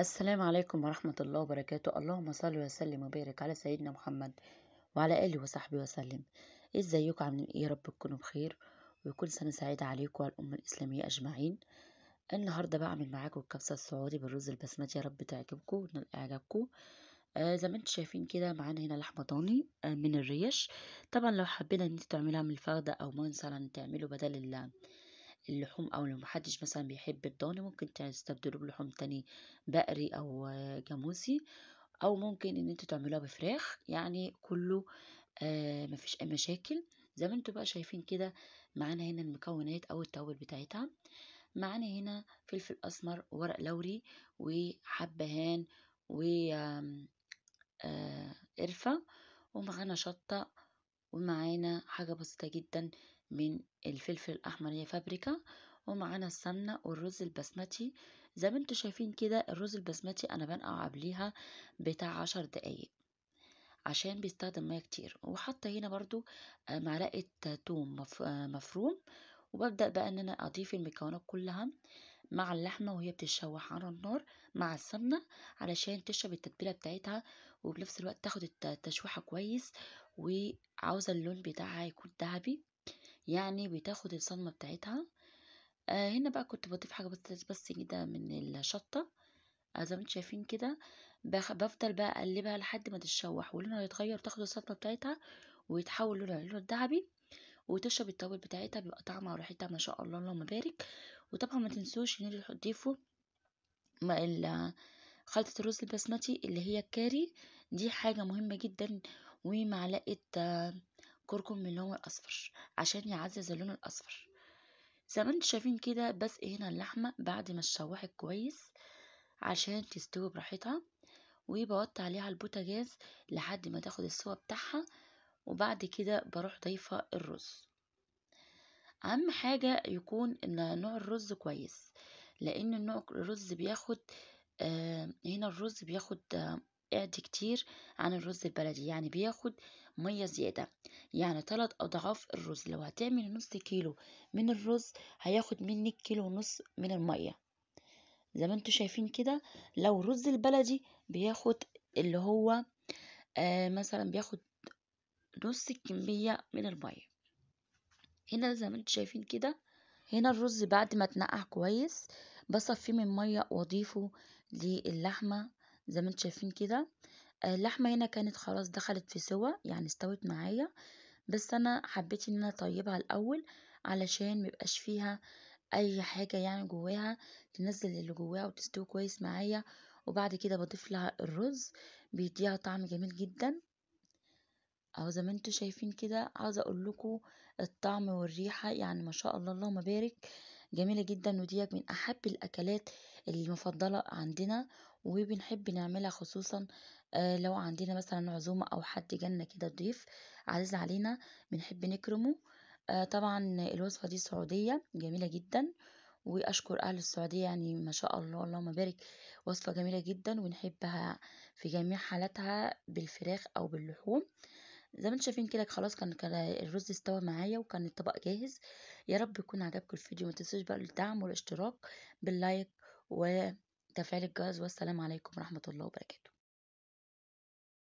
السلام عليكم ورحمة الله وبركاته اللهم صل وسلم وبارك على سيدنا محمد وعلى آله وصحبه وسلم ازيكم عاملين ايه يا رب تكونوا بخير ويكون سنة سعيدة عليكم وعلى الأمة الإسلامية أجمعين النهاردة بعمل معاكم الكبسة السعودي بالرز البسمتي يا رب تعجبكم ونال إعجابكم آه زي ما انتم شايفين كده معانا هنا لحمة ضاني آه من الريش طبعا لو حبينا ان انتوا تعملوها من الفخدة أو مثلا تعملوا بدل اللحوم او لو محدش مثلا بيحب الضان ممكن تستبدلوه بلحوم تاني بقري او جاموسي او ممكن ان انتوا تعملوها بفراخ يعني كله آه مفيش اي مشاكل زي ما انتوا بقى شايفين كده معانا هنا المكونات او التوابل بتاعتها معانا هنا فلفل اسمر وورق لوري وحبهان و آه، قرفة ومعانا شطة ومعانا حاجة بسيطة جدا من الفلفل الأحمر هي فابريكا ومعانا السمنة والرز البسمتي زي ما انتوا شايفين كده الرز البسمتي أنا بنقع قبليها بتاع عشر دقايق عشان بيستخدم مية كتير وحاطة هنا برضو آه، معلقة توم آه، مفروم وببدأ بقى ان انا اضيف المكونات كلها مع اللحمة وهي بتتشوح على النار مع السمنة علشان تشرب التتبيلة بتاعتها وبنفس الوقت تاخد التشويحة كويس وعاوزة اللون بتاعها يكون ذهبي يعني بتاخد الصدمة بتاعتها آه هنا بقى كنت بضيف حاجة بس بس كده من الشطة آه زي ما انتم شايفين كده بفضل بقى اقلبها لحد ما تتشوح ولونها يتغير تاخد الصدمة بتاعتها ويتحول لونها للون الذهبي وتشرب التوابل بتاعتها بيبقى طعمها وريحتها ما شاء الله اللهم بارك وطبعا ما تنسوش ان انتوا تضيفوا خلطة الرز البسمتي اللي هي الكاري دي حاجة مهمة جدا ومعلقة آه كركم من اللون الاصفر عشان يعزز اللون الاصفر زي ما انتوا شايفين كده بسقي هنا اللحمه بعد ما اتشوحت كويس عشان تستوي براحتها وبوطي عليها البوتاجاز لحد ما تاخد السوا بتاعها وبعد كده بروح ضايفه الرز اهم حاجه يكون نوع الرز كويس لان نوع الرز بياخد آه هنا الرز بياخد آه قعد كتير عن الرز البلدي يعني بياخد مية زيادة يعني تلات أضعاف الرز لو هتعمل نص كيلو من الرز هياخد منك كيلو ونص من المية زي ما انتوا شايفين كده لو الرز البلدي بياخد اللي هو آه مثلا بياخد نص الكمية من المية هنا زي ما انتوا شايفين كده هنا الرز بعد ما اتنقع كويس بصفيه من مية واضيفه للحمة زي ما انتم شايفين كده آه، اللحمة هنا كانت خلاص دخلت في سوا يعني استوت معايا بس انا حبيت ان انا اطيبها الاول علشان ميبقاش فيها اي حاجة يعني جواها تنزل اللي جواها وتستوي كويس معايا وبعد كده بضيف لها الرز بيديها طعم جميل جدا اهو زي ما انتم شايفين كده عاوزه اقول لكم الطعم والريحه يعني ما شاء الله اللهم بارك جميلة جدا وديت من أحب الأكلات المفضلة عندنا وبنحب نعملها خصوصا آه، لو عندنا مثلا عزومة أو حد جالنا كده ضيف عزيز علينا بنحب نكرمه آه، طبعا الوصفة دي سعودية جميلة جدا وأشكر أهل السعودية يعني ما شاء الله اللهم بارك وصفة جميلة جدا ونحبها في جميع حالاتها بالفراخ أو باللحوم زي ما انتم شايفين كده خلاص كان الرز استوى معايا وكان الطبق جاهز يا رب يكون عجبكم الفيديو ما تنسوش بقى الدعم والاشتراك باللايك وتفعيل الجرس والسلام عليكم ورحمه الله وبركاته